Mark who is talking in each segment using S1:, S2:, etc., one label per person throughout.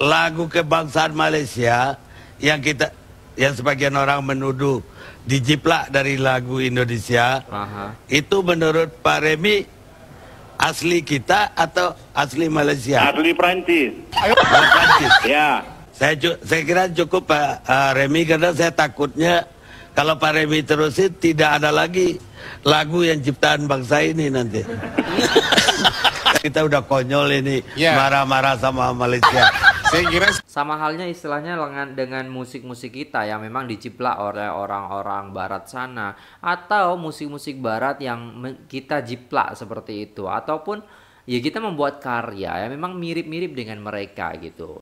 S1: lagu kebangsaan Malaysia yang kita yang sebagian orang menuduh dijiplak dari lagu Indonesia Aha. itu menurut Pak Remi asli kita atau asli Malaysia? Asli Perancis. Oh, Perancis. Ya. Saya saya kira cukup Pak uh, Remi karena saya takutnya kalau Pak Remi terusin tidak ada lagi lagu yang ciptaan bangsa ini nanti. kita udah konyol ini ya. marah-marah yeah. sama Malaysia
S2: sama halnya istilahnya dengan dengan musik-musik kita yang memang diciplak oleh orang-orang barat sana atau musik-musik barat yang kita jiplak seperti itu ataupun ya kita membuat karya yang memang mirip-mirip dengan mereka gitu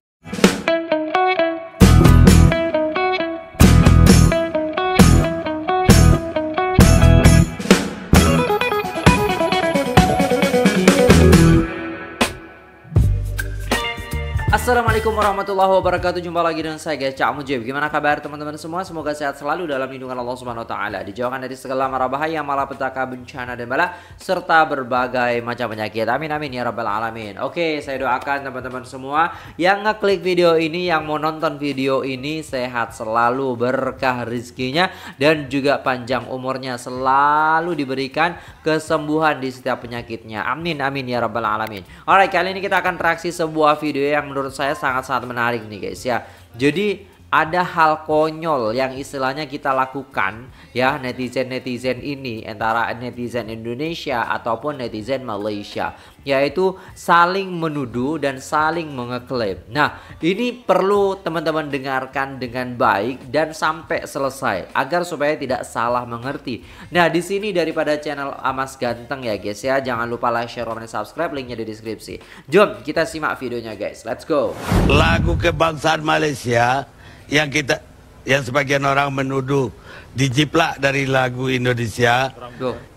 S2: Assalamualaikum warahmatullahi wabarakatuh. Jumpa lagi dengan saya guys, Cak Mujib. Gimana kabar teman-teman semua? Semoga sehat selalu dalam lindungan Allah Subhanahu wa taala. Dijauhkan dari segala mara bahaya, malapetaka, bencana dan bala serta berbagai macam penyakit. Amin amin ya rabbal alamin. Oke, saya doakan teman-teman semua yang ngeklik video ini, yang mau nonton video ini sehat selalu, berkah rizkinya dan juga panjang umurnya selalu diberikan kesembuhan di setiap penyakitnya. Amin amin ya rabbal alamin. Oke kali ini kita akan reaksi sebuah video yang menurut saya sangat-sangat menarik nih guys ya. Jadi ada hal konyol yang istilahnya kita lakukan ya netizen-netizen ini antara netizen Indonesia ataupun netizen Malaysia yaitu saling menuduh dan saling mengeklaim. Nah, ini perlu teman-teman dengarkan dengan baik dan sampai selesai agar supaya tidak salah mengerti. Nah, di sini daripada channel Amas Ganteng ya guys ya, jangan lupa like, share, komen, subscribe, linknya di deskripsi. Jom kita simak videonya guys. Let's go.
S1: Lagu kebangsaan Malaysia yang kita yang sebagian orang menuduh dijiplak dari lagu Indonesia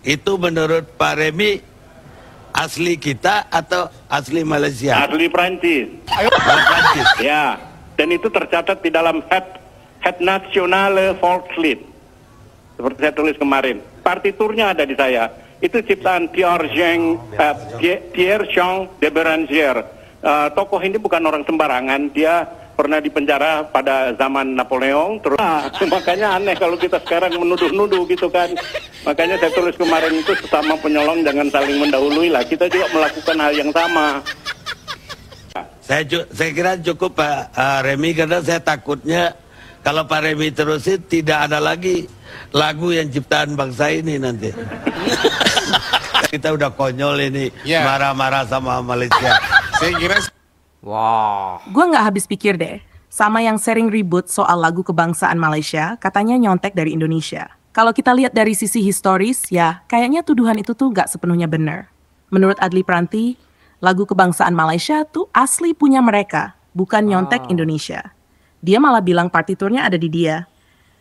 S1: itu menurut Pak Remi asli kita atau asli Malaysia? Asli Perancis. Oh, Perancis. Ya. Dan itu tercatat di dalam head head folk lead Seperti saya tulis kemarin. Partiturnya ada di saya. Itu ciptaan Pierre Jean, uh, Pierre Jean de Beranger. Eh, tokoh ini bukan orang sembarangan. Dia pernah dipenjara pada zaman Napoleon terus nah, makanya aneh kalau kita sekarang menuduh-nuduh gitu kan makanya saya tulis kemarin itu sesama penyolong jangan saling mendahului lah kita juga melakukan hal yang sama saya saya kira cukup Pak uh, Remi karena saya takutnya kalau Pak Remi terusin tidak ada lagi lagu yang ciptaan bangsa ini nanti kita udah konyol ini ya. marah-marah yeah. sama Malaysia saya kira Wah. Wow. Gue
S3: nggak habis pikir deh. Sama yang sering ribut soal lagu kebangsaan Malaysia, katanya nyontek dari Indonesia. Kalau kita lihat dari sisi historis, ya kayaknya tuduhan itu tuh nggak sepenuhnya benar. Menurut Adli Pranti, lagu kebangsaan Malaysia tuh asli punya mereka, bukan nyontek ah. Indonesia. Dia malah bilang partiturnya ada di dia.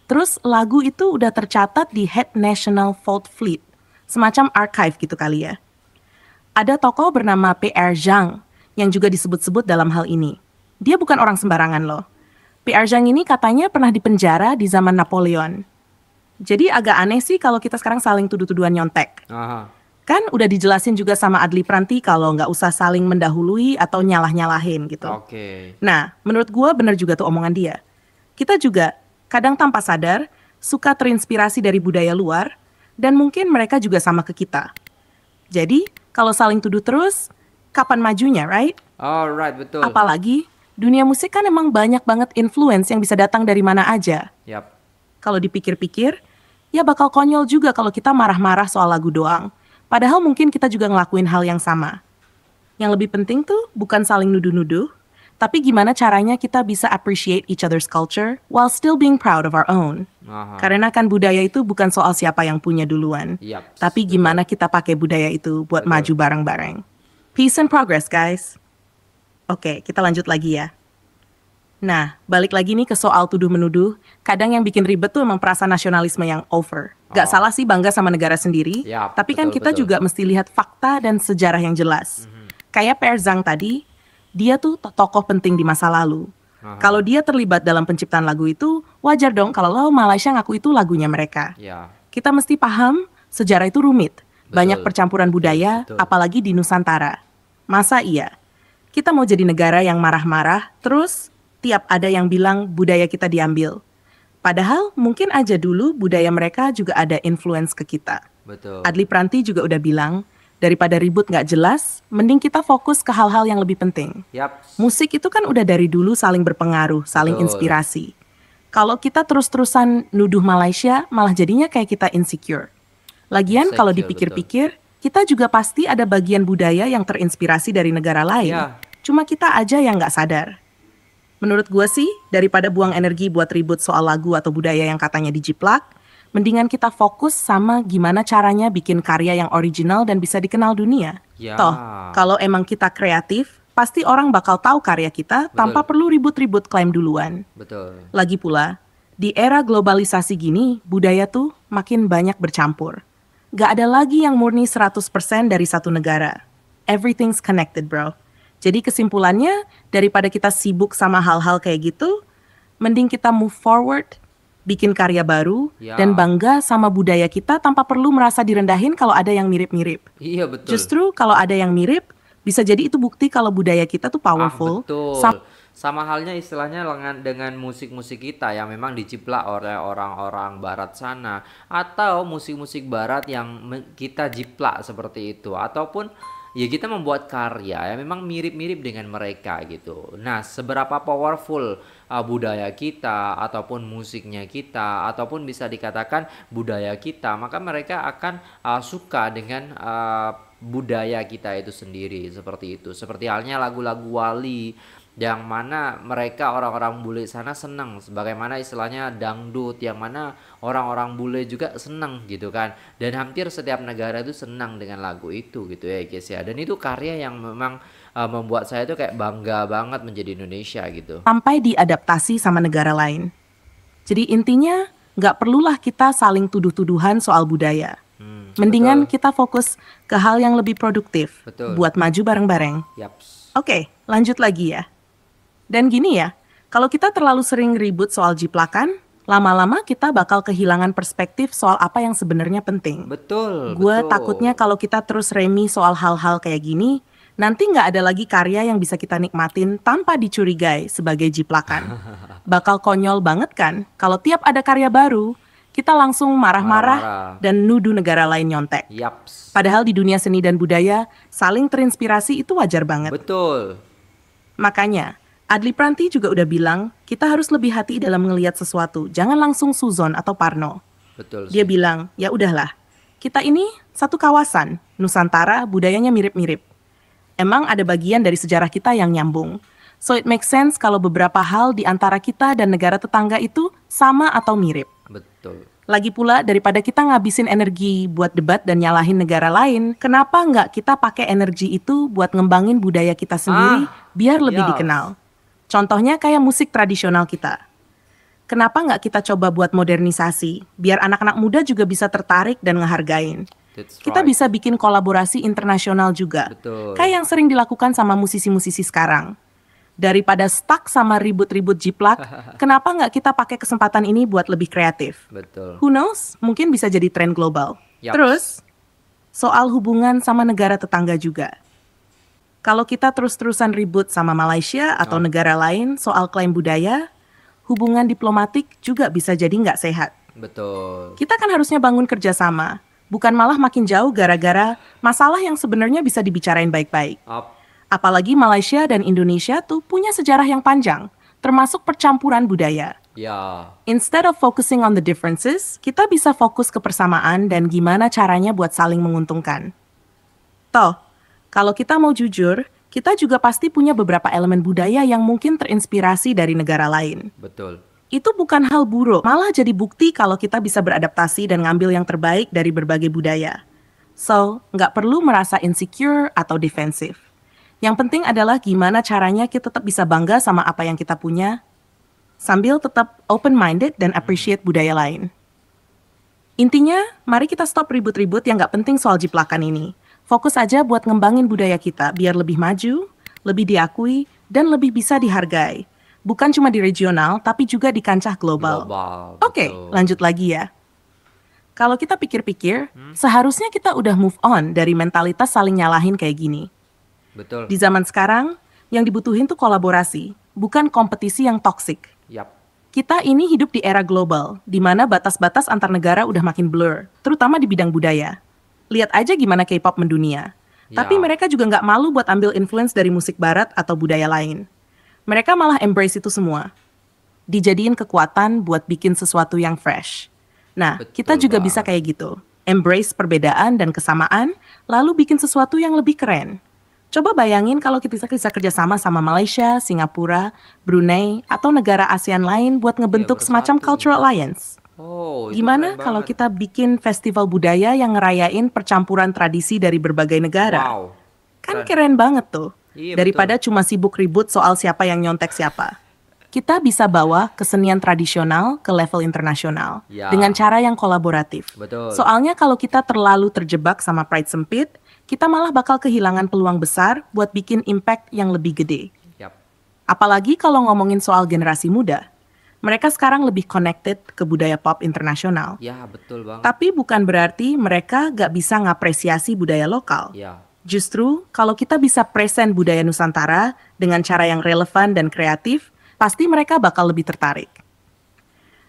S3: Terus lagu itu udah tercatat di Head National Fault Fleet, semacam archive gitu kali ya. Ada tokoh bernama PR Zhang yang juga disebut-sebut dalam hal ini. Dia bukan orang sembarangan loh. PR Zhang ini katanya pernah dipenjara di zaman Napoleon. Jadi agak aneh sih kalau kita sekarang saling tuduh-tuduhan nyontek. Aha. Kan udah dijelasin juga sama Adli Pranti kalau nggak usah saling mendahului atau nyalah-nyalahin gitu. Oke. Okay. Nah, menurut gue bener juga tuh omongan dia. Kita juga kadang tanpa sadar suka terinspirasi dari budaya luar dan mungkin mereka juga sama ke kita. Jadi, kalau saling tuduh terus, kapan majunya, right?
S2: Alright, betul. Apalagi
S3: dunia musik kan emang banyak banget influence yang bisa datang dari mana aja. Yap. Kalau dipikir-pikir, ya bakal konyol juga kalau kita marah-marah soal lagu doang. Padahal mungkin kita juga ngelakuin hal yang sama. Yang lebih penting tuh bukan saling nuduh-nuduh, tapi gimana caranya kita bisa appreciate each other's culture while still being proud of our own. Aha. Karena kan budaya itu bukan soal siapa yang punya duluan, yep, tapi gimana kita pakai budaya itu buat betul. maju bareng-bareng. Peace and progress, guys. Oke, kita lanjut lagi ya. Nah, balik lagi nih ke soal tuduh-menuduh. Kadang yang bikin ribet tuh emang perasaan nasionalisme yang over. Gak oh. salah sih bangga sama negara sendiri, Yap, tapi kan betul, kan kita betul. juga mesti lihat fakta dan sejarah yang jelas. Mm-hmm. Kayak Per Zhang tadi, dia tuh tokoh penting di masa lalu. Uh-huh. Kalau dia terlibat dalam penciptaan lagu itu, wajar dong kalau lo Malaysia ngaku itu lagunya mereka. Yeah. Kita mesti paham sejarah itu rumit banyak percampuran iya, budaya, Betul. apalagi di Nusantara. Masa iya? Kita mau jadi negara yang marah-marah, terus tiap ada yang bilang budaya kita diambil. Padahal mungkin aja dulu budaya mereka juga ada influence ke kita.
S2: Betul. Adli
S3: Pranti juga udah bilang, daripada ribut nggak jelas, mending kita fokus ke hal-hal yang lebih penting. Yep. Musik itu kan udah dari dulu saling berpengaruh, saling Betul. inspirasi. Kalau kita terus-terusan nuduh Malaysia, malah jadinya kayak kita insecure. Lagian kalau dipikir-pikir, kita juga pasti ada bagian budaya yang terinspirasi dari negara lain. Yeah. Cuma kita aja yang nggak sadar. Menurut gue sih, daripada buang energi buat ribut soal lagu atau budaya yang katanya dijiplak, mendingan kita fokus sama gimana caranya bikin karya yang original dan bisa dikenal dunia. Yeah. Toh, kalau emang kita kreatif, pasti orang bakal tahu karya kita Betul. tanpa perlu ribut-ribut klaim duluan. Betul. Lagi pula, di era globalisasi gini, budaya tuh makin banyak bercampur Gak ada lagi yang murni 100% dari satu negara. Everything's connected, bro. Jadi kesimpulannya, daripada kita sibuk sama hal-hal kayak gitu, mending kita move forward, bikin karya baru, ya. dan bangga sama budaya kita tanpa perlu merasa direndahin kalau ada yang mirip-mirip. Iya, betul. Justru kalau ada yang mirip, bisa jadi itu bukti kalau budaya kita tuh ah, powerful. Ah, betul
S2: sama halnya istilahnya dengan dengan musik-musik kita yang memang diciplak oleh orang-orang barat sana atau musik-musik barat yang kita jiplak seperti itu ataupun ya kita membuat karya yang memang mirip-mirip dengan mereka gitu. Nah, seberapa powerful uh, budaya kita ataupun musiknya kita ataupun bisa dikatakan budaya kita, maka mereka akan uh, suka dengan uh, budaya kita itu sendiri seperti itu. Seperti halnya lagu-lagu Wali yang mana mereka orang-orang bule sana senang sebagaimana istilahnya dangdut yang mana orang-orang bule juga senang gitu kan dan hampir setiap negara itu senang dengan lagu itu gitu ya guys ya dan itu karya yang memang uh, membuat saya itu kayak bangga banget menjadi Indonesia gitu
S3: sampai diadaptasi sama negara lain jadi intinya nggak perlulah kita saling tuduh-tuduhan soal budaya hmm, mendingan betul. kita fokus ke hal yang lebih produktif betul. buat maju bareng-bareng Oke, okay, lanjut lagi ya. Dan gini ya, kalau kita terlalu sering ribut soal jiplakan, lama-lama kita bakal kehilangan perspektif soal apa yang sebenarnya penting. Betul. Gue takutnya kalau kita terus remi soal hal-hal kayak gini, nanti nggak ada lagi karya yang bisa kita nikmatin tanpa dicurigai sebagai jiplakan. Bakal konyol banget kan kalau tiap ada karya baru, kita langsung marah-marah dan nuduh negara lain nyontek. Yaps. Padahal di dunia seni dan budaya, saling terinspirasi itu wajar banget. Betul. Makanya, Adli Pranti juga udah bilang, kita harus lebih hati dalam ngeliat sesuatu, jangan langsung suzon atau parno. Betul. Dia bilang, ya udahlah, kita ini satu kawasan, Nusantara budayanya mirip-mirip. Emang ada bagian dari sejarah kita yang nyambung. So it makes sense kalau beberapa hal di antara kita dan negara tetangga itu sama atau mirip. Betul. Lagi pula daripada kita ngabisin energi buat debat dan nyalahin negara lain, kenapa nggak kita pakai energi itu buat ngembangin budaya kita sendiri ah, biar lebih yes. dikenal. Contohnya kayak musik tradisional kita. Kenapa nggak kita coba buat modernisasi, biar anak-anak muda juga bisa tertarik dan ngehargain.
S2: right. Kita bisa
S3: bikin kolaborasi internasional juga,
S2: Betul. kayak
S3: yang sering dilakukan sama musisi-musisi sekarang. Daripada stuck sama ribut-ribut jiplak, kenapa nggak kita pakai kesempatan ini buat lebih kreatif? Betul. Who knows, mungkin bisa jadi tren global. Yep. Terus, soal hubungan sama negara tetangga juga kalau kita terus-terusan ribut sama Malaysia atau oh. negara lain soal klaim budaya, hubungan diplomatik juga bisa jadi nggak sehat.
S2: Betul.
S3: Kita kan harusnya bangun kerjasama, bukan malah makin jauh gara-gara masalah yang sebenarnya bisa dibicarain baik-baik. Apalagi Malaysia dan Indonesia tuh punya sejarah yang panjang, termasuk percampuran budaya. Ya. Instead of focusing on the differences, kita bisa fokus ke persamaan dan gimana caranya buat saling menguntungkan. Toh, kalau kita mau jujur, kita juga pasti punya beberapa elemen budaya yang mungkin terinspirasi dari negara lain. Betul. Itu bukan hal buruk, malah jadi bukti kalau kita bisa beradaptasi dan ngambil yang terbaik dari berbagai budaya. So, nggak perlu merasa insecure atau defensif. Yang penting adalah gimana caranya kita tetap bisa bangga sama apa yang kita punya, sambil tetap open-minded dan appreciate budaya lain. Intinya, mari kita stop ribut-ribut yang nggak penting soal jiplakan ini Fokus aja buat ngembangin budaya kita biar lebih maju, lebih diakui, dan lebih bisa dihargai. Bukan cuma di regional, tapi juga di kancah global. global Oke, okay, lanjut lagi ya. Kalau kita pikir-pikir, hmm? seharusnya kita udah move on dari mentalitas saling nyalahin kayak gini. Betul. Di zaman sekarang, yang dibutuhin tuh kolaborasi, bukan kompetisi yang toksik. Yap. Kita ini hidup di era global, di mana batas-batas antar negara udah makin blur, terutama di bidang budaya lihat aja gimana K-pop mendunia. Ya. Tapi mereka juga nggak malu buat ambil influence dari musik barat atau budaya lain. Mereka malah embrace itu semua. Dijadiin kekuatan buat bikin sesuatu yang fresh. Nah, Betul kita juga banget. bisa kayak gitu. Embrace perbedaan dan kesamaan, lalu bikin sesuatu yang lebih keren. Coba bayangin kalau kita bisa kerjasama sama Malaysia, Singapura, Brunei, atau negara ASEAN lain buat iya, ngebentuk ya, semacam cultural alliance. Oh, Gimana kalau kita bikin festival budaya yang ngerayain percampuran tradisi dari berbagai negara? Wow. Kan keren, keren banget tuh. Iya, Daripada betul. cuma sibuk ribut soal siapa yang nyontek siapa. Kita bisa bawa kesenian tradisional ke level internasional ya. dengan cara yang kolaboratif.
S2: Betul. Soalnya
S3: kalau kita terlalu terjebak sama pride sempit, kita malah bakal kehilangan peluang besar buat bikin impact yang lebih gede. Yep. Apalagi kalau ngomongin soal generasi muda mereka sekarang lebih connected ke budaya pop internasional. Ya, betul banget. Tapi bukan berarti mereka gak bisa ngapresiasi budaya lokal. Ya. Justru, kalau kita bisa present budaya Nusantara dengan cara yang relevan dan kreatif, pasti mereka bakal lebih tertarik.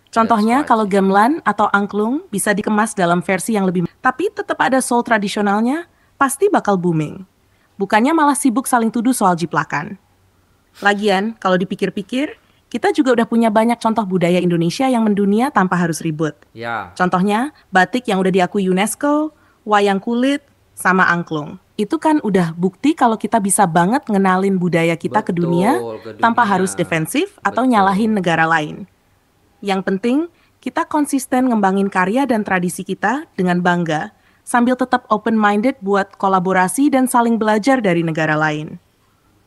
S3: Contohnya, right. kalau gamelan atau angklung bisa dikemas dalam versi yang lebih... Tapi tetap ada soul tradisionalnya, pasti bakal booming. Bukannya malah sibuk saling tuduh soal jiplakan. Lagian, kalau dipikir-pikir, kita juga udah punya banyak contoh budaya Indonesia yang mendunia tanpa harus ribut. Ya. Contohnya, batik yang udah diakui UNESCO, wayang kulit, sama angklung. Itu kan udah bukti kalau kita bisa banget ngenalin budaya kita Betul, ke, dunia, ke dunia tanpa harus defensif Betul. atau nyalahin negara lain. Yang penting, kita konsisten ngembangin karya dan tradisi kita dengan bangga, sambil tetap open-minded buat kolaborasi dan saling belajar dari negara lain.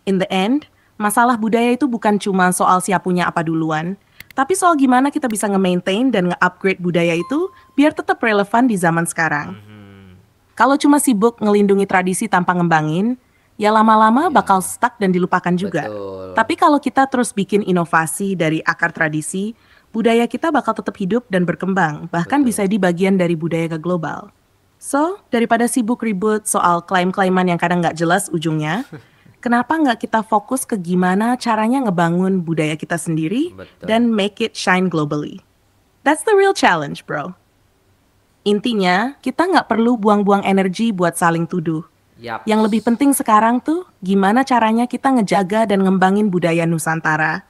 S3: In the end, masalah budaya itu bukan cuma soal siapa punya apa duluan, tapi soal gimana kita bisa nge-maintain dan nge-upgrade budaya itu biar tetap relevan di zaman sekarang. Mm-hmm. Kalau cuma sibuk ngelindungi tradisi tanpa ngembangin, ya lama-lama yeah. bakal stuck dan dilupakan juga. Betul. Tapi kalau kita terus bikin inovasi dari akar tradisi, budaya kita bakal tetap hidup dan berkembang, bahkan Betul. bisa di bagian dari budaya ke global. So, daripada sibuk ribut soal klaim-klaiman yang kadang nggak jelas ujungnya, kenapa nggak kita fokus ke gimana caranya ngebangun budaya kita sendiri Betul. dan make it shine globally. That's the real challenge, bro. Intinya, kita nggak perlu buang-buang energi buat saling tuduh. Yep. Yang lebih penting sekarang tuh gimana caranya kita ngejaga dan ngembangin budaya Nusantara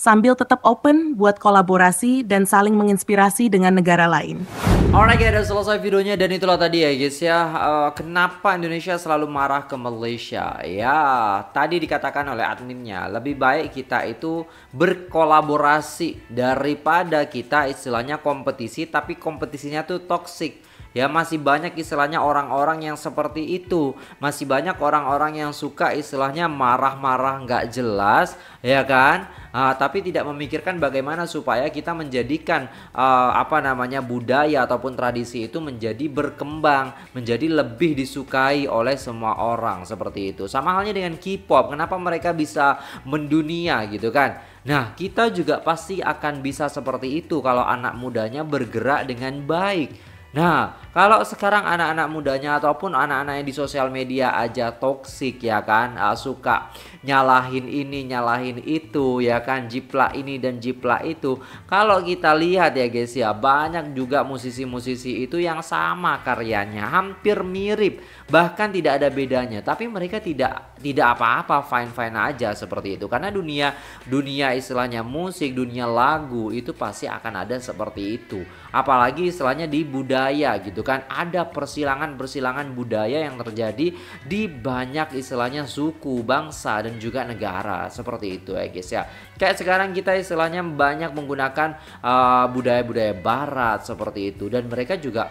S3: sambil tetap open buat kolaborasi dan saling menginspirasi dengan negara lain.
S2: Alright guys, udah selesai videonya dan itulah tadi ya guys ya uh, Kenapa Indonesia selalu marah ke Malaysia Ya, tadi dikatakan oleh adminnya Lebih baik kita itu berkolaborasi Daripada kita istilahnya kompetisi Tapi kompetisinya tuh toxic Ya masih banyak istilahnya orang-orang yang seperti itu. Masih banyak orang-orang yang suka istilahnya marah-marah nggak jelas, ya kan? Uh, tapi tidak memikirkan bagaimana supaya kita menjadikan uh, apa namanya budaya ataupun tradisi itu menjadi berkembang, menjadi lebih disukai oleh semua orang seperti itu. Sama halnya dengan K-pop, kenapa mereka bisa mendunia gitu kan? Nah, kita juga pasti akan bisa seperti itu kalau anak mudanya bergerak dengan baik Nah, kalau sekarang anak-anak mudanya ataupun anak-anak yang di sosial media aja toksik ya kan, ah, suka nyalahin ini, nyalahin itu ya kan, jiplak ini dan jiplak itu. Kalau kita lihat ya guys ya, banyak juga musisi-musisi itu yang sama karyanya, hampir mirip, bahkan tidak ada bedanya, tapi mereka tidak tidak apa-apa, fine-fine aja seperti itu. Karena dunia dunia istilahnya musik, dunia lagu itu pasti akan ada seperti itu. Apalagi istilahnya di budaya gitu kan, ada persilangan-persilangan budaya yang terjadi di banyak istilahnya suku, bangsa dan dan juga negara seperti itu ya guys ya kayak sekarang kita istilahnya banyak menggunakan uh, budaya-budaya uh, budaya -budaya barat seperti itu dan mereka juga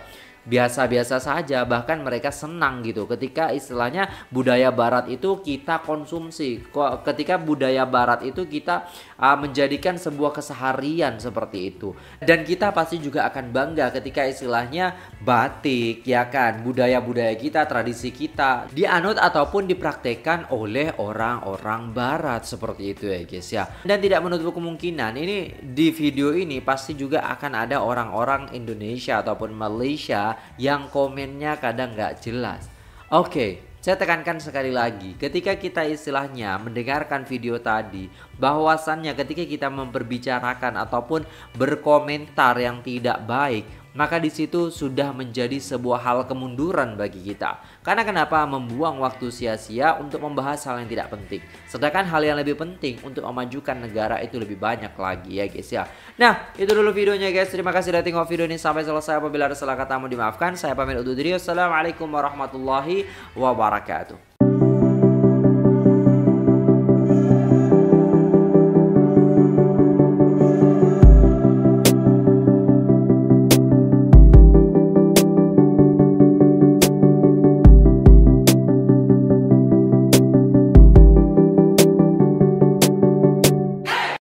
S2: biasa-biasa saja bahkan mereka senang gitu ketika istilahnya budaya barat itu kita konsumsi ketika budaya barat itu kita uh, menjadikan sebuah keseharian seperti itu. Dan kita pasti juga akan bangga ketika istilahnya batik ya kan, budaya-budaya kita, tradisi kita dianut ataupun dipraktekkan oleh orang-orang barat seperti itu ya guys ya. Dan tidak menutup kemungkinan ini di video ini pasti juga akan ada orang-orang Indonesia ataupun Malaysia yang komennya kadang nggak jelas. Oke, okay, saya tekankan sekali lagi, ketika kita istilahnya mendengarkan video tadi, bahwasannya ketika kita memperbicarakan ataupun berkomentar yang tidak baik, maka di situ sudah menjadi sebuah hal kemunduran bagi kita. Karena kenapa membuang waktu sia-sia untuk membahas hal yang tidak penting. Sedangkan hal yang lebih penting untuk memajukan negara itu lebih banyak lagi ya guys ya. Nah itu dulu videonya guys. Terima kasih sudah tengok video ini sampai selesai. Apabila ada salah kata mau dimaafkan. Saya pamit undur diri. Assalamualaikum warahmatullahi wabarakatuh.